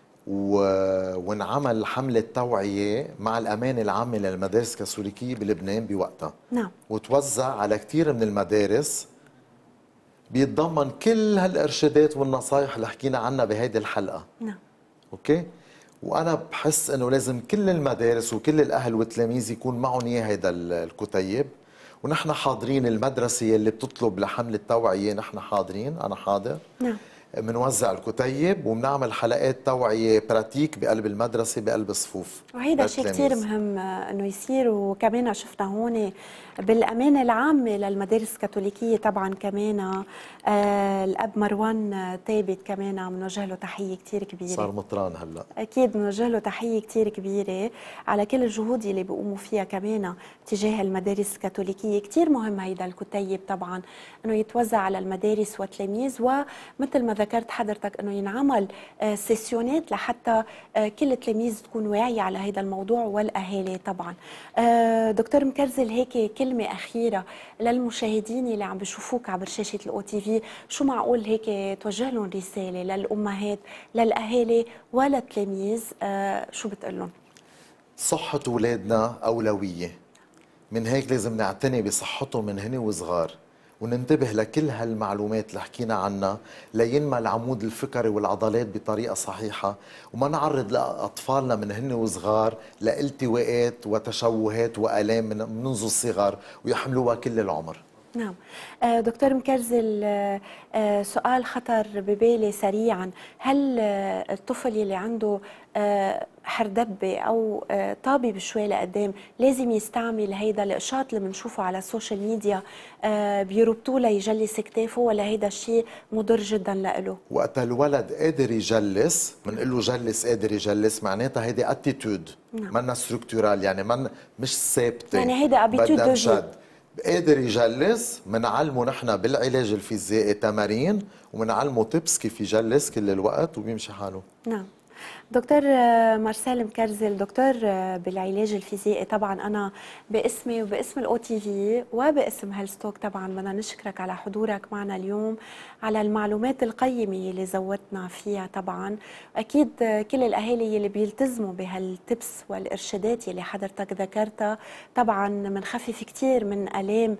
وانعمل حملة توعية مع الأمانة العامة للمدارس الكاثوليكية بلبنان بوقتها نعم وتوزع على كثير من المدارس بيتضمن كل هالإرشادات والنصايح اللي حكينا عنها بهيدي الحلقة نعم أوكي وانا بحس انه لازم كل المدارس وكل الاهل والتلاميذ يكون معهم اياه هذا الكتيب ونحن حاضرين المدرسه يلي بتطلب لحمله توعيه نحن حاضرين انا حاضر نعم بنوزع الكتيب وبنعمل حلقات توعيه براتيك بقلب المدرسه بقلب الصفوف وهيدا شيء كثير مهم انه يصير وكمان شفنا هون بالامانه العامه للمدارس الكاثوليكيه طبعا كمان آه، الاب مروان ثابت كمان عم نوجه له تحيه كثير كبيره صار مطران هلا اكيد بنوجه له تحيه كثير كبيره على كل الجهود اللي بيقوموا فيها كمان تجاه المدارس الكاثوليكيه كثير مهم هيدا الكتيب طبعا انه يتوزع على المدارس والتلاميذ ومثل ما ذكرت حضرتك انه ينعمل آه، سيسيونات لحتى آه، كل التلاميذ تكون واعيه على هذا الموضوع والاهالي طبعا دكتور مكرزل هيك كلمه اخيره للمشاهدين اللي عم بيشوفوك عبر شاشه الاو تي في فيه شو معقول هيك توجه لهم رسالة للأمهات للأهالي وللتلاميذ آه، شو بتقول لهم صحة أولادنا أولوية من هيك لازم نعتني بصحتهم من هن وصغار وننتبه لكل هالمعلومات اللي حكينا عنها لينمى العمود الفكري والعضلات بطريقه صحيحه وما نعرض لاطفالنا من هن وصغار لالتواءات وتشوهات والام منذ الصغر ويحملوها كل العمر نعم آه، دكتور مكرزل آه، آه، سؤال خطر ببالي سريعا هل الطفل يلي عنده حردبة أو طابي بشوي لقدام لازم يستعمل هيدا الإقشاط اللي بنشوفه على السوشيال ميديا بيربطوه ليجلس كتافه ولا هيدا الشيء مضر جدا لإله وقت الولد قادر يجلس بنقول له جلس قادر يجلس معناتها هيدي اتيتود نعم. منا ستركتورال يعني من مش ثابته يعني هيدا ابيتود قادر يجلس منعلمه نحن بالعلاج الفيزيائي تمارين ومنعلمه تبس كيف يجلس كل الوقت وبيمشي حاله نعم دكتور آه، مارسيل مكرزل دكتور آه، بالعلاج الفيزيائي طبعا انا باسمي وباسم الاو تي في وباسم هالستوك طبعا بدنا نشكرك على حضورك معنا اليوم على المعلومات القيمه اللي زودتنا فيها طبعا اكيد آه، كل الاهالي اللي بيلتزموا بهالتبس والارشادات اللي حضرتك ذكرتها طبعا بنخفف كثير من الام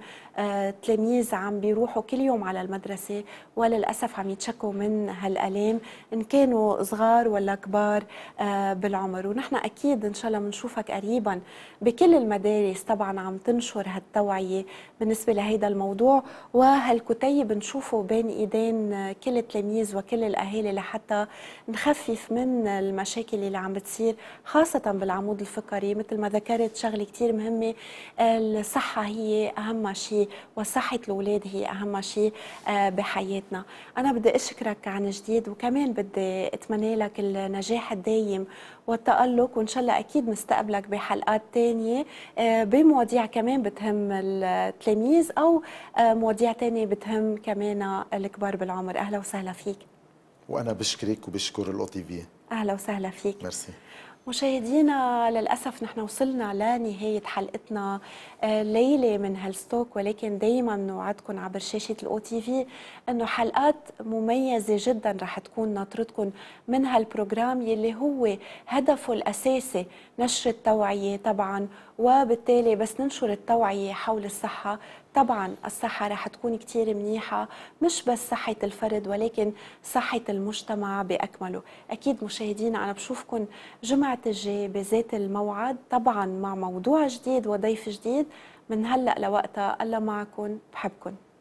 تلاميذ عم بيروحوا كل يوم على المدرسه وللاسف عم يتشكوا من هالالام ان كانوا صغار ولا كبار أكبر آه، بالعمر ونحن أكيد إن شاء الله بنشوفك قريبا بكل المدارس طبعا عم تنشر هالتوعية بالنسبة لهيدا الموضوع وهالكتيب بنشوفه بين إيدين كل التلاميذ وكل الأهالي لحتى نخفف من المشاكل اللي عم بتصير خاصة بالعمود الفقري مثل ما ذكرت شغلة كثير مهمة الصحة هي أهم شيء وصحة الأولاد هي أهم شيء آه، بحياتنا أنا بدي أشكرك عن جديد وكمان بدي أتمنى لك النجاح النجاح الدايم والتألق وإن شاء الله أكيد مستقبلك بحلقات تانية آه، بمواضيع كمان بتهم التلاميذ أو آه، مواضيع تانية بتهم كمان الكبار بالعمر أهلا وسهلا فيك وأنا بشكرك وبشكر في أهلا وسهلا فيك ميرسي مشاهدينا للأسف نحن وصلنا لنهاية حلقتنا آه، ليلة من هالستوك ولكن دايما نوعدكم عبر شاشة الأو تي في أنه حلقات مميزة جدا رح تكون ناطرتكم من هالبروجرام يلي هو هدفه الأساسي نشر التوعية طبعا وبالتالي بس ننشر التوعية حول الصحة طبعا الصحة رح تكون كتير منيحة مش بس صحة الفرد ولكن صحة المجتمع بأكمله أكيد مشاهدينا أنا بشوفكم جمعة الجاي بذات الموعد طبعا مع موضوع جديد وضيف جديد من هلأ لوقتها الله معكم بحبكم